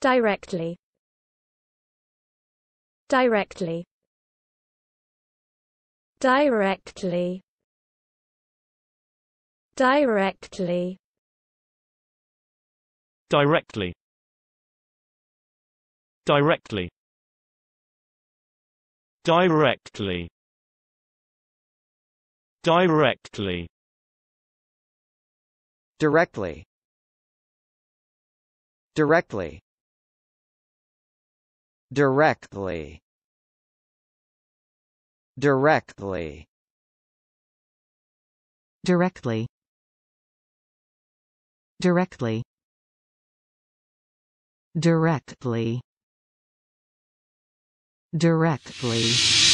Directly Directly Directly Directly Directly Directly Directly Directly Directly Directly Directly Directly Directly Directly Directly Directly